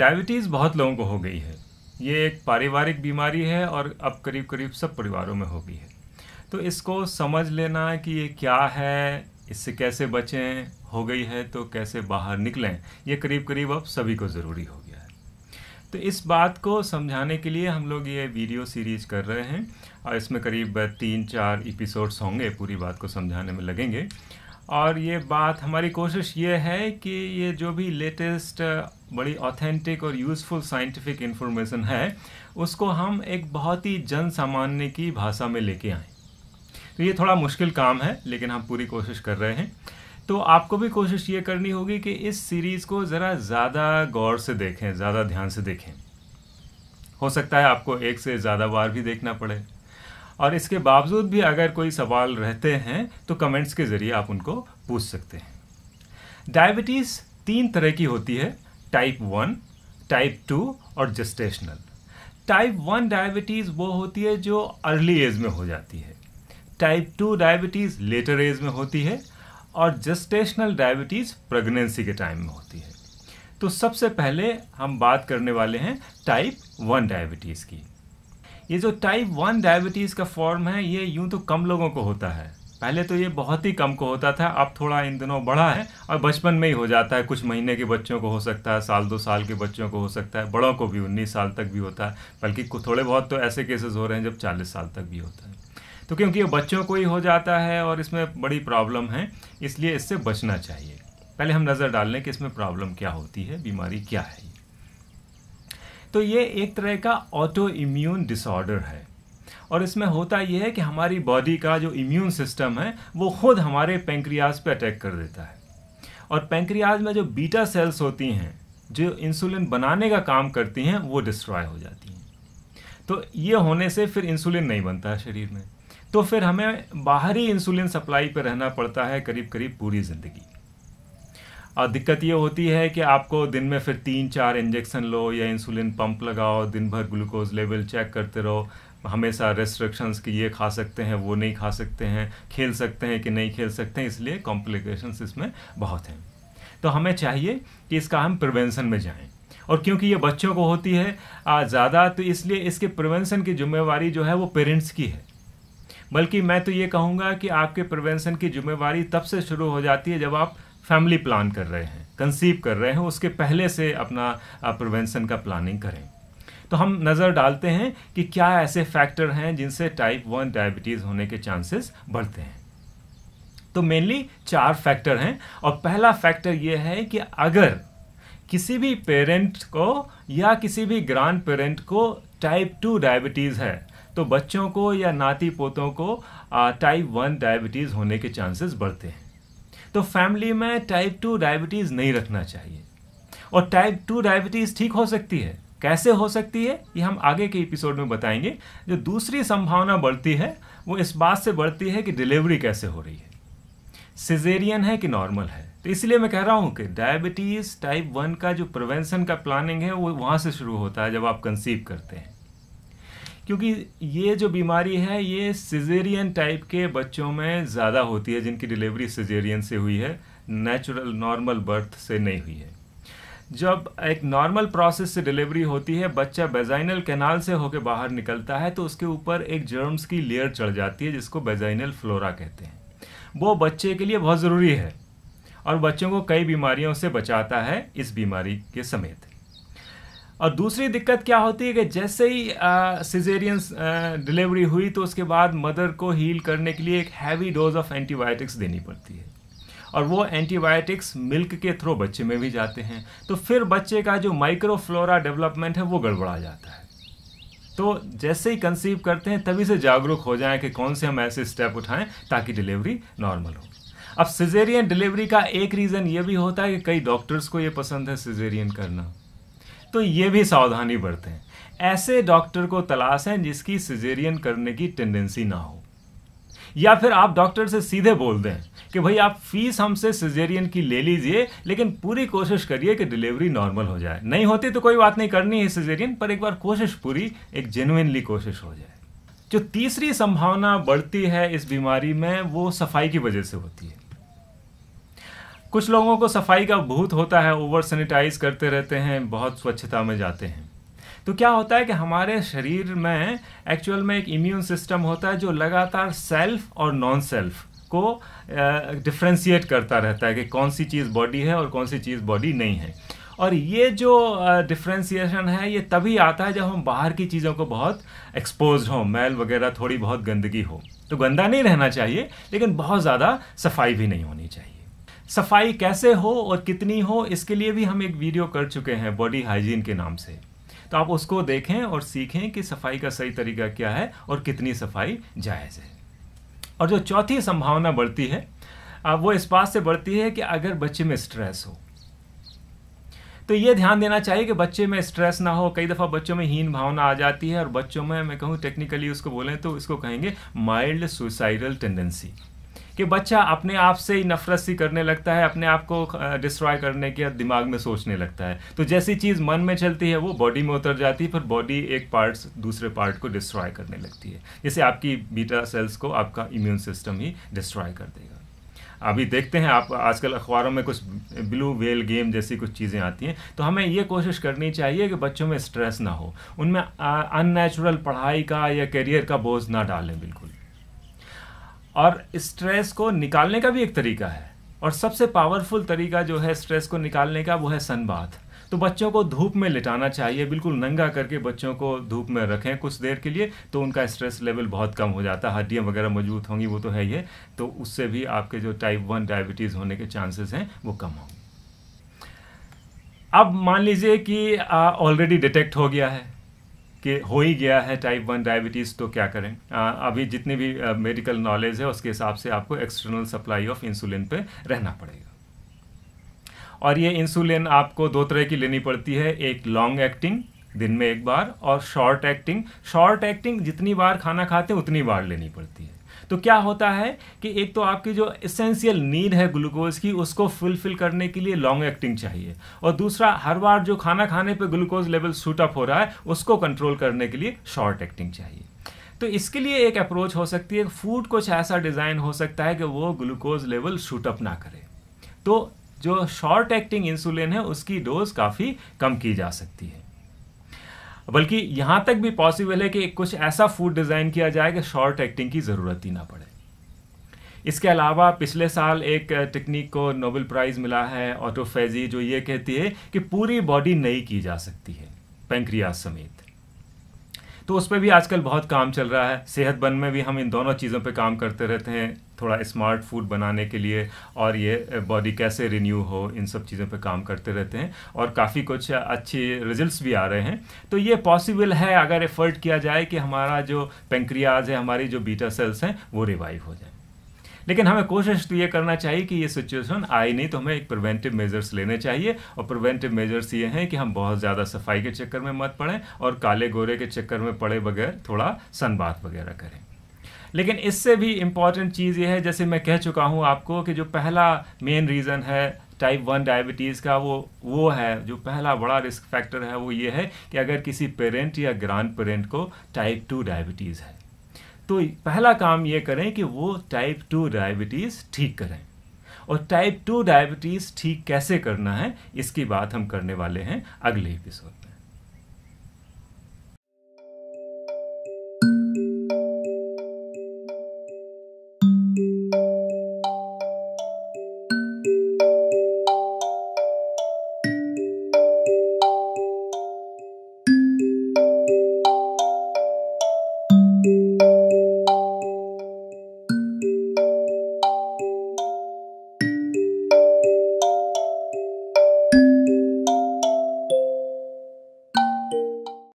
diabetes बहुत लोगों को हो गई है ये एक पारिवारिक बीमारी है और अब करीब करीब सब परिवारों में हो गई है तो इसको समझ लेना कि ये क्या है इससे कैसे बचें हो गई है तो कैसे बाहर निकलें ये करीब करीब अब सभी को ज़रूरी हो गया है तो इस बात को समझाने के लिए हम लोग ये वीडियो सीरीज कर रहे हैं और इसमें करीब तीन चार एपिसोड्स होंगे पूरी बात को समझाने में लगेंगे और ये बात हमारी कोशिश ये है कि ये जो भी लेटेस्ट बड़ी ऑथेंटिक और यूज़फुल साइंटिफिक इन्फॉर्मेशन है उसको हम एक बहुत ही जन सामान्य की भाषा में लेके आएँ तो ये थोड़ा मुश्किल काम है लेकिन हम पूरी कोशिश कर रहे हैं तो आपको भी कोशिश ये करनी होगी कि इस सीरीज़ को ज़रा ज़्यादा गौर से देखें ज़्यादा ध्यान से देखें हो सकता है आपको एक से ज़्यादा बार भी देखना पड़े और इसके बावजूद भी अगर कोई सवाल रहते हैं तो कमेंट्स के ज़रिए आप उनको पूछ सकते हैं डायबिटीज़ तीन तरह की होती है टाइप वन टाइप टू और जस्टेशनल टाइप वन डायबिटीज़ वो होती है जो अर्ली एज में हो जाती है type two diabetes later age में होती है और जस्टेशनल डायबिटीज़ प्रेगनेंसी के टाइम में होती है तो सबसे पहले हम बात करने वाले हैं टाइप वन डायबिटीज़ की ये जो टाइप वन डायबिटीज़ का फॉर्म है ये यूँ तो कम लोगों को होता है पहले तो ये बहुत ही कम को होता था अब थोड़ा इन दिनों बढ़ा है और बचपन में ही हो जाता है कुछ महीने के बच्चों को हो सकता है साल दो साल के बच्चों को हो सकता है बड़ों को भी उन्नीस साल तक भी होता है बल्कि थोड़े बहुत तो ऐसे केसेस हो रहे हैं जब चालीस साल तक भी होता है तो क्योंकि ये बच्चों को ही हो जाता है और इसमें बड़ी प्रॉब्लम है इसलिए इससे बचना चाहिए पहले हम नज़र डाल लें कि इसमें प्रॉब्लम क्या होती है बीमारी क्या है तो ये एक तरह का ऑटो इम्यून डिसऑर्डर है और इसमें होता यह है कि हमारी बॉडी का जो इम्यून सिस्टम है वो खुद हमारे पेंक्रियाज पे अटैक कर देता है और पेंक्रियाज में जो बीटा सेल्स होती हैं जो इंसुलिन बनाने का काम करती हैं वो डिस्ट्रॉय हो जाती हैं तो ये होने से फिर इंसुलिन नहीं बनता है शरीर में तो फिर हमें बाहरी इंसुलिन सप्लाई पर रहना पड़ता है करीब करीब पूरी ज़िंदगी और दिक्कत ये होती है कि आपको दिन में फिर तीन चार इंजेक्शन लो या इंसुलिन पंप लगाओ दिन भर ग्लूकोज लेवल चेक करते रहो हमेशा रेस्ट्रिक्शंस कि ये खा सकते हैं वो नहीं खा सकते हैं खेल सकते हैं कि नहीं खेल सकते हैं इसलिए कॉम्प्लिकेशंस इसमें बहुत हैं तो हमें चाहिए कि इसका हम प्रिवेंशन में जाएं और क्योंकि ये बच्चों को होती है ज़्यादा तो इसलिए इसके प्रिवेंशन की जिम्मेवारी जो है वो पेरेंट्स की है बल्कि मैं तो ये कहूँगा कि आपके प्रिवेंशन की जिम्मेवारी तब से शुरू हो जाती है जब आप फैमिली प्लान कर रहे हैं कंसीव कर रहे हैं उसके पहले से अपना प्रिवेंशन का प्लानिंग करें तो हम नज़र डालते हैं कि क्या ऐसे फैक्टर हैं जिनसे टाइप वन डायबिटीज़ होने के चांसेस बढ़ते हैं तो मेनली चार फैक्टर हैं और पहला फैक्टर ये है कि अगर किसी भी पेरेंट को या किसी भी ग्रांड पेरेंट को टाइप टू डायबिटीज़ है तो बच्चों को या नाती पोतों को टाइप वन डायबिटीज़ होने के चांसेस बढ़ते हैं तो फैमिली में टाइप टू डायबिटीज़ नहीं रखना चाहिए और टाइप टू डायबिटीज़ ठीक हो सकती है कैसे हो सकती है ये हम आगे के एपिसोड में बताएंगे जो दूसरी संभावना बढ़ती है वो इस बात से बढ़ती है कि डिलीवरी कैसे हो रही है सिजेरियन है कि नॉर्मल है तो इसलिए मैं कह रहा हूँ कि डायबिटीज़ टाइप वन का जो प्रिवेंशन का प्लानिंग है वो वहाँ से शुरू होता है जब आप कंसीव करते हैं क्योंकि ये जो बीमारी है ये सिजेरियन टाइप के बच्चों में ज़्यादा होती है जिनकी डिलीवरी सिजेरियन से हुई है नेचुरल नॉर्मल बर्थ से नहीं हुई है जब एक नॉर्मल प्रोसेस से डिलीवरी होती है बच्चा बेजाइनल कैनाल से होकर बाहर निकलता है तो उसके ऊपर एक जर्म्स की लेयर चढ़ जाती है जिसको बेजाइनल फ्लोरा कहते हैं वो बच्चे के लिए बहुत ज़रूरी है और बच्चों को कई बीमारियों से बचाता है इस बीमारी के समेत और दूसरी दिक्कत क्या होती है कि जैसे ही सिजेरियंस डिलीवरी हुई तो उसके बाद मदर को हील करने के लिए एक हैवी डोज ऑफ एंटीबायोटिक्स देनी पड़ती है और वो एंटीबायोटिक्स मिल्क के थ्रू बच्चे में भी जाते हैं तो फिर बच्चे का जो माइक्रोफ्लोरा डेवलपमेंट है वो गड़बड़ा जाता है तो जैसे ही कंसीव करते हैं तभी से जागरूक हो जाएं कि कौन से हम ऐसे स्टेप उठाएं ताकि डिलीवरी नॉर्मल हो अब सिजेरियन डिलीवरी का एक रीज़न ये भी होता है कि कई डॉक्टर्स को ये पसंद है सिजेरियन करना तो ये भी सावधानी बरतें ऐसे डॉक्टर को तलाश हैं जिसकी सिजेरियन करने की टेंडेंसी ना हो या फिर आप डॉक्टर से सीधे बोल दें कि भाई आप फीस हमसे सिजेरियन की ले लीजिए लेकिन पूरी कोशिश करिए कि डिलीवरी नॉर्मल हो जाए नहीं होती तो कोई बात नहीं करनी है सिजेरियन पर एक बार कोशिश पूरी एक जेनुनली कोशिश हो जाए जो तीसरी संभावना बढ़ती है इस बीमारी में वो सफाई की वजह से होती है कुछ लोगों को सफाई का भूत होता है ओवर सैनिटाइज करते रहते हैं बहुत स्वच्छता में जाते हैं तो क्या होता है कि हमारे शरीर में एक्चुअल में एक इम्यून सिस्टम होता है जो लगातार सेल्फ और नॉन सेल्फ को डिफ्रेंशिएट करता रहता है कि कौन सी चीज़ बॉडी है और कौन सी चीज़ बॉडी नहीं है और ये जो डिफ्रेंसीशन है ये तभी आता है जब हम बाहर की चीज़ों को बहुत एक्सपोज हो मैल वगैरह थोड़ी बहुत गंदगी हो तो गंदा नहीं रहना चाहिए लेकिन बहुत ज़्यादा सफाई भी नहीं होनी चाहिए सफाई कैसे हो और कितनी हो इसके लिए भी हम एक वीडियो कर चुके हैं बॉडी हाइजीन के नाम से तो आप उसको देखें और सीखें कि सफाई का सही तरीका क्या है और कितनी सफाई जायज़ है और जो चौथी संभावना बढ़ती है वो इस बात से बढ़ती है कि अगर बच्चे में स्ट्रेस हो तो ये ध्यान देना चाहिए कि बच्चे में स्ट्रेस ना हो कई दफ़ा बच्चों में हीन भावना आ जाती है और बच्चों में मैं कहूँ टेक्निकली उसको बोलें तो इसको कहेंगे माइल्ड सुसाइडल टेंडेंसी कि बच्चा अपने आप से ही नफरत सी करने लगता है अपने आप को डिस्ट्रॉय करने के दिमाग में सोचने लगता है तो जैसी चीज़ मन में चलती है वो बॉडी में उतर जाती है फिर बॉडी एक पार्ट दूसरे पार्ट को डिस्ट्रॉय करने लगती है जैसे आपकी बीटा सेल्स को आपका इम्यून सिस्टम ही डिस्ट्रॉय कर देगा अभी देखते हैं आप आजकल अखबारों में कुछ ब्लू वेल गेम जैसी कुछ चीज़ें आती हैं तो हमें ये कोशिश करनी चाहिए कि बच्चों में स्ट्रेस ना हो उनमें अननेचुरल पढ़ाई का या करियर का बोझ ना डालें बिल्कुल और स्ट्रेस को निकालने का भी एक तरीका है और सबसे पावरफुल तरीका जो है स्ट्रेस को निकालने का वो है सन बाथ तो बच्चों को धूप में लिटाना चाहिए बिल्कुल नंगा करके बच्चों को धूप में रखें कुछ देर के लिए तो उनका स्ट्रेस लेवल बहुत कम हो जाता है हड्डियाँ वगैरह मजबूत होंगी वो तो है ही है तो उससे भी आपके जो टाइप वन डायबिटीज़ होने के चांसेस हैं वो कम होंगे अब मान लीजिए कि ऑलरेडी डिटेक्ट हो गया है कि हो ही गया है टाइप वन डायबिटीज़ तो क्या करें आ, अभी जितनी भी मेडिकल नॉलेज है उसके हिसाब से आपको एक्सटर्नल सप्लाई ऑफ इंसुलिन पे रहना पड़ेगा और ये इंसुलिन आपको दो तरह की लेनी पड़ती है एक लॉन्ग एक्टिंग दिन में एक बार और शॉर्ट एक्टिंग शॉर्ट एक्टिंग जितनी बार खाना खाते उतनी बार लेनी पड़ती है तो क्या होता है कि एक तो आपकी जो इसेंशियल नीड है ग्लूकोज की उसको फुलफिल करने के लिए लॉन्ग एक्टिंग चाहिए और दूसरा हर बार जो खाना खाने पर ग्लूकोज लेवल शूटअप अप हो रहा है उसको कंट्रोल करने के लिए शॉर्ट एक्टिंग चाहिए तो इसके लिए एक अप्रोच हो सकती है फूड कुछ ऐसा डिज़ाइन हो सकता है कि वो ग्लूकोज लेवल शूट अप ना करे तो जो शॉर्ट एक्टिंग इंसुलिन है उसकी डोज काफ़ी कम की जा सकती है बल्कि यहाँ तक भी पॉसिबल है कि कुछ ऐसा फूड डिज़ाइन किया जाए कि शॉर्ट एक्टिंग की ज़रूरत ही ना पड़े इसके अलावा पिछले साल एक टेक्निक को नोबेल प्राइज़ मिला है ऑटोफेजी जो ये कहती है कि पूरी बॉडी नई की जा सकती है पेंक्रिया समेत तो उस पर भी आजकल बहुत काम चल रहा है सेहत बन में भी हम इन दोनों चीज़ों पर काम करते रहते हैं थोड़ा स्मार्ट फूड बनाने के लिए और ये बॉडी कैसे रिन्यू हो इन सब चीज़ों पे काम करते रहते हैं और काफ़ी कुछ अच्छे रिजल्ट्स भी आ रहे हैं तो ये पॉसिबल है अगर एफर्ट किया जाए कि हमारा जो पेंक्रियाज है हमारी जो बीटा सेल्स हैं वो रिवाइव हो जाए लेकिन हमें कोशिश तो ये करना चाहिए कि ये सिचुएशन आई नहीं तो हमें एक प्रिवेंटिव मेजर्स लेने चाहिए और प्रिवेंटिव मेजर्स ये हैं कि हम बहुत ज़्यादा सफाई के चक्कर में मत पड़ें और काले गोरे के चक्कर में पड़े बगैर थोड़ा सनबात वगैरह करें लेकिन इससे भी इम्पॉर्टेंट चीज़ ये है जैसे मैं कह चुका हूँ आपको कि जो पहला मेन रीज़न है टाइप वन डायबिटीज़ का वो वो है जो पहला बड़ा रिस्क फैक्टर है वो ये है कि अगर किसी पेरेंट या ग्रांड पेरेंट को टाइप टू डायबिटीज़ है तो पहला काम ये करें कि वो टाइप टू डायबिटीज़ ठीक करें और टाइप टू डायबिटीज़ ठीक कैसे करना है इसकी बात हम करने वाले हैं अगले एपिसोड